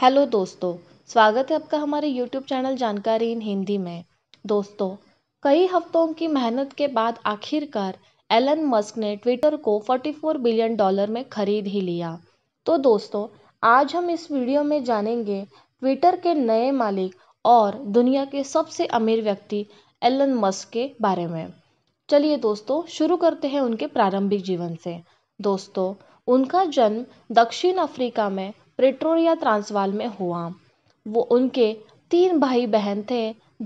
hello दोस्तों स्वागत है आपका हमारे यूट्यूब चैनल जानकारी इन हिंदी में दोस्तों कई हफ्तों की मेहनत के बाद आखिरकार एलन मस्क ने ट्विटर को 44 बिलियन डॉलर में खरीद ही लिया तो दोस्तों आज हम इस वीडियो में जानेंगे ट्विटर के नए मालिक और दुनिया के सबसे अमीर व्यक्ति एलन मस्क के बारे में चलिए दोस्तों शुरू करते हैं उनके प्रारंभिक जीवन से दोस्तों उनका जन्म दक्षिण अफ्रीका में प्रेटोरिया ट्रांसवाल में हुआ वो उनके तीन भाई बहन थे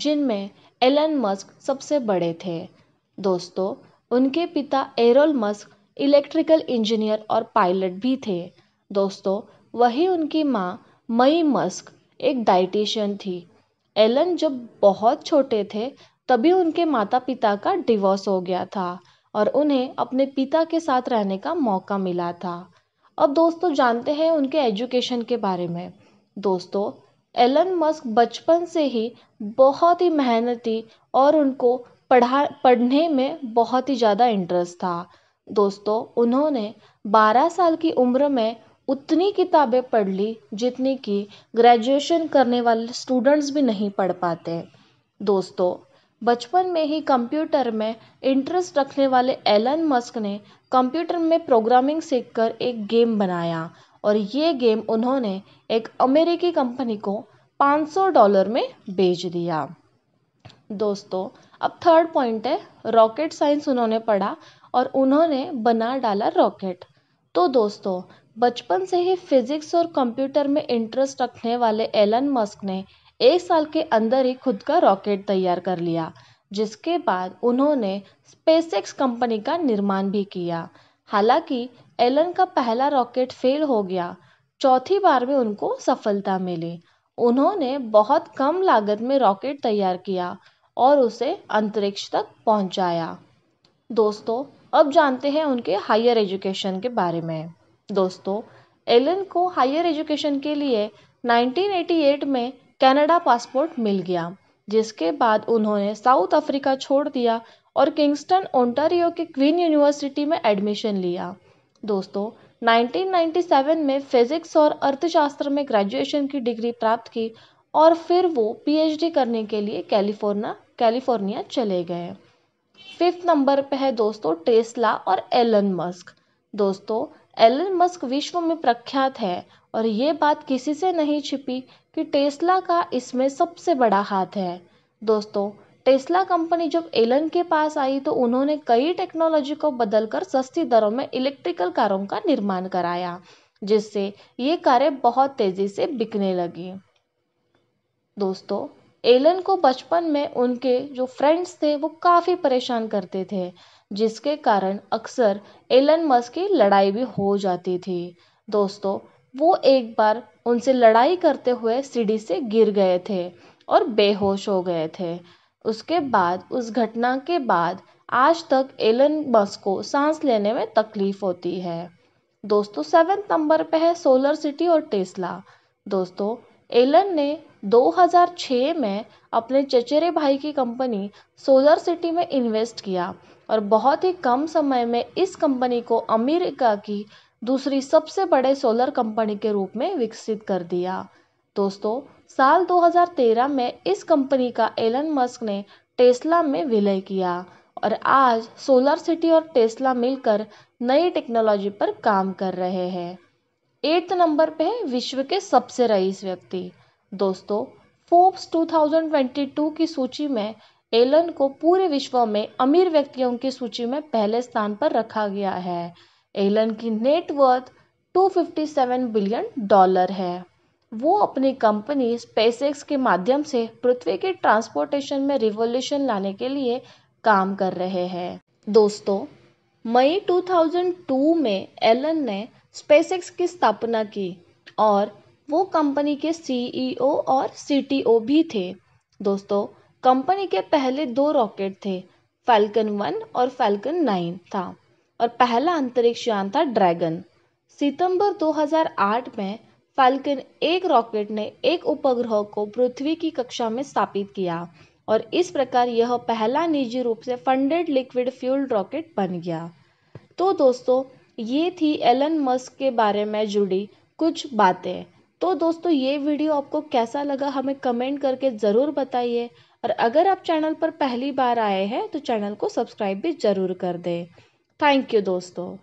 जिनमें एलन मस्क सबसे बड़े थे दोस्तों उनके पिता एरोल मस्क इलेक्ट्रिकल इंजीनियर और पायलट भी थे दोस्तों वही उनकी माँ मई मस्क एक डाइटिशियन थी एलन जब बहुत छोटे थे तभी उनके माता पिता का डिवोर्स हो गया था और उन्हें अपने पिता के साथ रहने का मौका मिला था अब दोस्तों तो जानते हैं उनके एजुकेशन के बारे में दोस्तों एलन मस्क बचपन से ही बहुत ही मेहनती और उनको पढ़ा पढ़ने में बहुत ही ज़्यादा इंटरेस्ट था दोस्तों उन्होंने बारह साल की उम्र में उतनी किताबें पढ़ ली जितनी कि ग्रेजुएशन करने वाले स्टूडेंट्स भी नहीं पढ़ पाते दोस्तों बचपन में ही कंप्यूटर में इंटरेस्ट रखने वाले एलन मस्क ने कंप्यूटर में प्रोग्रामिंग सीख कर एक गेम बनाया और ये गेम उन्होंने एक अमेरिकी कंपनी को 500 डॉलर में बेच दिया दोस्तों अब थर्ड पॉइंट है रॉकेट साइंस उन्होंने पढ़ा और उन्होंने बना डाला रॉकेट तो दोस्तों बचपन से ही फिजिक्स और कंप्यूटर में इंटरेस्ट रखने वाले एलन मस्क ने एक साल के अंदर ही खुद का रॉकेट तैयार कर लिया जिसके बाद उन्होंने स्पेसएक्स कंपनी का निर्माण भी किया हालांकि एलन का पहला रॉकेट फेल हो गया चौथी बार में उनको सफलता मिली उन्होंने बहुत कम लागत में रॉकेट तैयार किया और उसे अंतरिक्ष तक पहुंचाया दोस्तों अब जानते हैं उनके हायर एजुकेशन के बारे में दोस्तों एलन को हायर एजुकेशन के लिए 1988 में कनाडा पासपोर्ट मिल गया जिसके बाद उन्होंने साउथ अफ्रीका छोड़ दिया और किंगस्टन ओंटारियो के क्वीन यूनिवर्सिटी में एडमिशन लिया दोस्तों 1997 में फिजिक्स और अर्थशास्त्र में ग्रेजुएशन की डिग्री प्राप्त की और फिर वो पीएचडी करने के लिए कैलिफोर्निया कैलिफोर्निया चले गए फिफ्थ नंबर पे है दोस्तों टेस्ला और एलन मस्क दोस्तों एलन मस्क विश्व में प्रख्यात है और ये बात किसी से नहीं छिपी कि टेस्ला का इसमें सबसे बड़ा हाथ है दोस्तों टेस्ला कंपनी जब एलन के पास आई तो उन्होंने कई टेक्नोलॉजी को बदलकर सस्ती दरों में इलेक्ट्रिकल कारों का निर्माण कराया जिससे ये कारें बहुत तेज़ी से बिकने लगी दोस्तों एलन को बचपन में उनके जो फ्रेंड्स थे वो काफ़ी परेशान करते थे जिसके कारण अक्सर एलन मस्क की लड़ाई भी हो जाती थी दोस्तों वो एक बार उनसे लड़ाई करते हुए सीढ़ी से गिर गए थे और बेहोश हो गए थे उसके बाद उस घटना के बाद आज तक एलन बस को सांस लेने में तकलीफ होती है दोस्तों सेवन्थ नंबर पे है सोलर सिटी और टेस्ला दोस्तों एलन ने 2006 में अपने चचेरे भाई की कंपनी सोलर सिटी में इन्वेस्ट किया और बहुत ही कम समय में इस कंपनी को अमेरिका की दूसरी सबसे बड़े सोलर कंपनी के रूप में विकसित कर दिया दोस्तों साल 2013 में इस कंपनी का एलन मस्क ने टेस्ला में विलय किया और आज सोलर सिटी और टेस्ला मिलकर नई टेक्नोलॉजी पर काम कर रहे हैं एट्थ नंबर पे है विश्व के सबसे रईस व्यक्ति दोस्तों फोर्ब्स 2022 की सूची में एलन को पूरे विश्व में अमीर व्यक्तियों की सूची में पहले स्थान पर रखा गया है एलन की नेटवर्थ 257 बिलियन डॉलर है वो अपनी कंपनी स्पेसएक्स के माध्यम से पृथ्वी के ट्रांसपोर्टेशन में रिवोल्यूशन लाने के लिए काम कर रहे हैं दोस्तों मई 2002 में एलन ने स्पेसएक्स की स्थापना की और वो कंपनी के सीईओ e और सीटीओ भी थे दोस्तों कंपनी के पहले दो रॉकेट थे फैल्कन वन और फैल्कन नाइन था और पहला अंतरिक्ष यान था ड्रैगन सितंबर 2008 में फाल्कन एक रॉकेट ने एक उपग्रह को पृथ्वी की कक्षा में स्थापित किया और इस प्रकार यह पहला निजी रूप से फंडेड लिक्विड फ्यूल रॉकेट बन गया तो दोस्तों ये थी एलन मस्क के बारे में जुड़ी कुछ बातें तो दोस्तों ये वीडियो आपको कैसा लगा हमें कमेंट करके ज़रूर बताइए और अगर आप चैनल पर पहली बार आए हैं तो चैनल को सब्सक्राइब भी ज़रूर कर दें थैंक यू दोस्तों